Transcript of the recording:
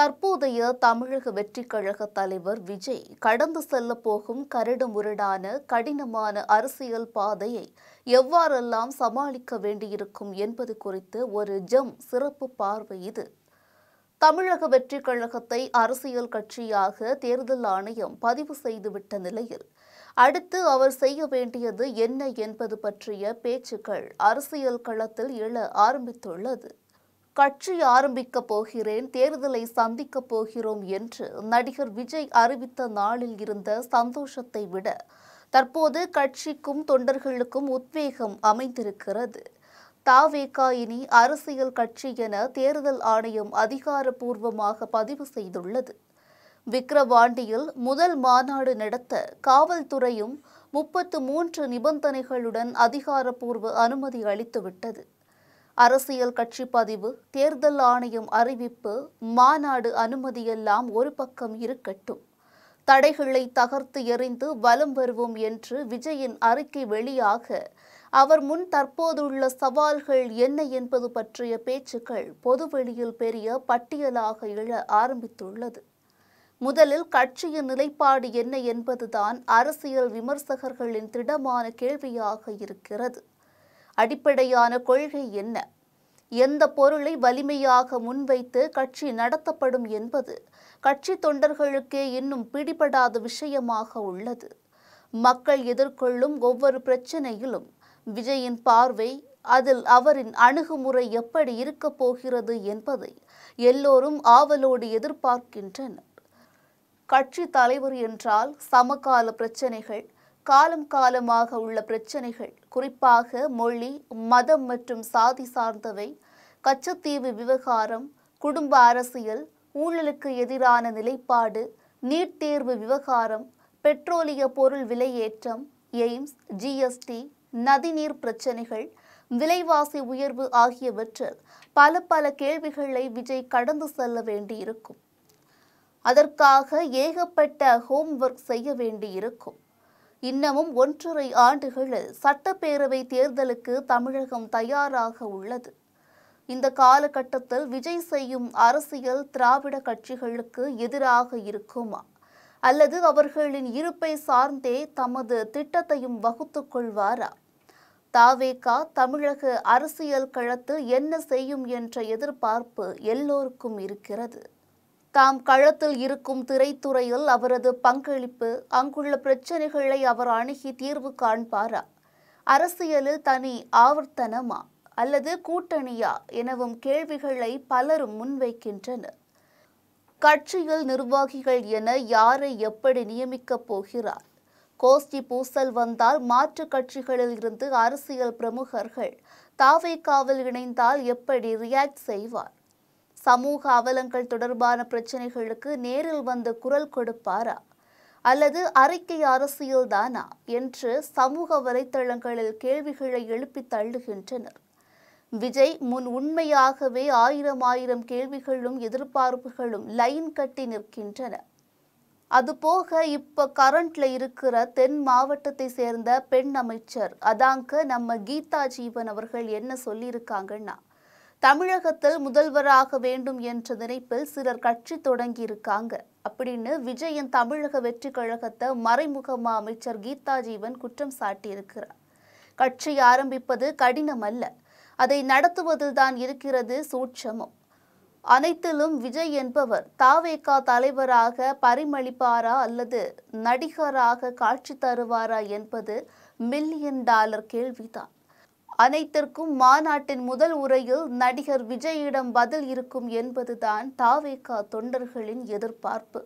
தற்போதைய தமிழக வெற்றி கழக தலைவர் விஜய் கடந்து செல்ல போகும் கரடு முரடான கடினமான அரசியல் பாதையை எவ்வாறெல்லாம் சமாளிக்க வேண்டியிருக்கும் என்பது குறித்து ஒரு ஜம் சிறப்பு பார்வை இது தமிழக வெற்றி கழகத்தை அரசியல் கட்சியாக தேர்தல் ஆணையம் பதிவு செய்துவிட்ட நிலையில் அடுத்து அவர் செய்ய வேண்டியது என்ன என்பது பற்றிய பேச்சுக்கள் அரசியல் களத்தில் எழ ஆரம்பித்துள்ளது கட்சி ஆரம்பிக்க போகிறேன் தேர்தலை சந்திக்கப் போகிறோம் என்று நடிகர் விஜய் அறிவித்த நாளில் இருந்த சந்தோஷத்தை விட தற்போது கட்சிக்கும் தொண்டர்களுக்கும் உத்வேகம் அமைந்திருக்கிறது தாவேகா இனி அரசியல் கட்சி என தேர்தல் ஆணையம் அதிகாரப்பூர்வமாக பதிவு செய்துள்ளது விக்கிரவாண்டியில் முதல் மாநாடு நடத்த காவல்துறையும் முப்பத்து மூன்று நிபந்தனைகளுடன் அதிகாரப்பூர்வ அனுமதி அளித்துவிட்டது அரசியல் கட்சி பதிவு தேர்தல் ஆணையம் அறிவிப்பு மாநாடு அனுமதியெல்லாம் ஒரு பக்கம் இருக்கட்டும் தடைகளை தகர்த்து எறிந்து வலம் வருவோம் என்று விஜயின் அறிக்கை வெளியாக அவர் முன் தற்போதுள்ள சவால்கள் என்ன என்பது பற்றிய பேச்சுக்கள் பொதுவெளியில் பெரிய பட்டியலாக எழ ஆரம்பித்துள்ளது முதலில் கட்சியின் நிலைப்பாடு என்ன என்பதுதான் அரசியல் விமர்சகர்களின் திடமான கேள்வியாக இருக்கிறது அடிப்படையான கொள்கை என்ன எந்த பொருளை வலிமையாக முன்வைத்து கட்சி நடத்தப்படும் என்பது கட்சி தொண்டர்களுக்கே இன்னும் பிடிபடாத விஷயமாக உள்ளது மக்கள் எதிர்கொள்ளும் ஒவ்வொரு பிரச்சனையிலும் விஜயின் பார்வை அதில் அவரின் அணுகுமுறை எப்படி இருக்கப் போகிறது என்பதை எல்லோரும் ஆவலோடு எதிர்பார்க்கின்றனர் கட்சி தலைவர் என்றால் சமகால பிரச்சனைகள் காலம் காலமாக உள்ள பிரச்சனைகள் குறிப்பாக மொழி மதம் மற்றும் சாதி சார்ந்தவை கச்சத்தீவு விவகாரம் குடும்ப அரசியல் ஊழலுக்கு எதிரான நிலைப்பாடு நீட் தேர்வு விவகாரம் பெட்ரோலிய பொருள் விலையேற்றம் எய்ம்ஸ் ஜிஎஸ்டி நதிநீர் பிரச்சனைகள் விலைவாசி உயர்வு ஆகியவற்றில் பல பல கேள்விகளை விஜய் கடந்து செல்ல வேண்டியிருக்கும் அதற்காக ஏகப்பட்ட ஹோம்ஒர்க் செய்ய வேண்டியிருக்கும் இன்னமும் ஒன்றரை ஆண்டுகளில் சட்டப்பேரவை தேர்தலுக்கு தமிழகம் தயாராக உள்ளது இந்த காலகட்டத்தில் விஜய் செய்யும் அரசியல் திராவிட கட்சிகளுக்கு எதிராக இருக்குமா அல்லது அவர்களின் இருப்பை சார்ந்தே தமது திட்டத்தையும் வகுத்துக் கொள்வாரா தாவேகா தமிழக அரசியல் களத்தில் என்ன செய்யும் என்ற எதிர்பார்ப்பு எல்லோருக்கும் இருக்கிறது தாம் களத்தில் இருக்கும் திரைத்துறையில் அவரது பங்களிப்பு அங்குள்ள பிரச்சனைகளை அவர் அணுகி தீர்வு காண்பாரா அரசியலில் தனி ஆவர்த்தனமா அல்லது கூட்டணியா எனவும் கேள்விகளை பலரும் முன்வைக்கின்றனர் கட்சியில் நிர்வாகிகள் என யாரை எப்படி நியமிக்கப் போகிறார் கோஷ்டி பூசல் வந்தால் மாற்று கட்சிகளில் இருந்து அரசியல் பிரமுகர்கள் தாவைக்காவில் இணைந்தால் எப்படி ரியாக்ட் செய்வார் சமூக அவலங்கள் தொடர்பான பிரச்சனைகளுக்கு நேரில் வந்து குரல் கொடுப்பாரா அல்லது அறிக்கை அரசியல்தானா என்று சமூக வலைத்தளங்களில் கேள்விகளை எழுப்பி தள்ளுகின்றனர் விஜய் முன் உண்மையாகவே ஆயிரம் ஆயிரம் கேள்விகளும் எதிர்பார்ப்புகளும் லைன் கட்டி நிற்கின்றன அதுபோக இப்ப கரண்ட்ல இருக்கிற தென் மாவட்டத்தை சேர்ந்த பெண் அமைச்சர் அதாங்க நம்ம கீதா ஜீவன் அவர்கள் என்ன சொல்லியிருக்காங்கன்னா தமிழகத்தில் முதல்வராக வேண்டும் என்ற நினைப்பில் சிலர் கட்சி தொடங்கி இருக்காங்க அப்படின்னு விஜயன் தமிழக வெற்றி கழகத்தை மறைமுகமா அமைச்சர் கீதா ஜீவன் குற்றம் சாட்டியிருக்கிறார் கட்சி ஆரம்பிப்பது கடினம் அல்ல அதை நடத்துவதில் தான் இருக்கிறது சூட்சமம் அனைத்திலும் விஜய் என்பவர் தாவேகா தலைவராக பரிமளிப்பாரா அல்லது நடிகராக காட்சி தருவாரா என்பது மில்லியன் டாலர் கேள்விதான் அனைத்திற்கும் மாநாட்டின் முதல் உரையில் நடிகர் விஜயிடம் பதில் இருக்கும் என்பதுதான் தாவேகா தொண்டர்களின் எதிர்பார்ப்பு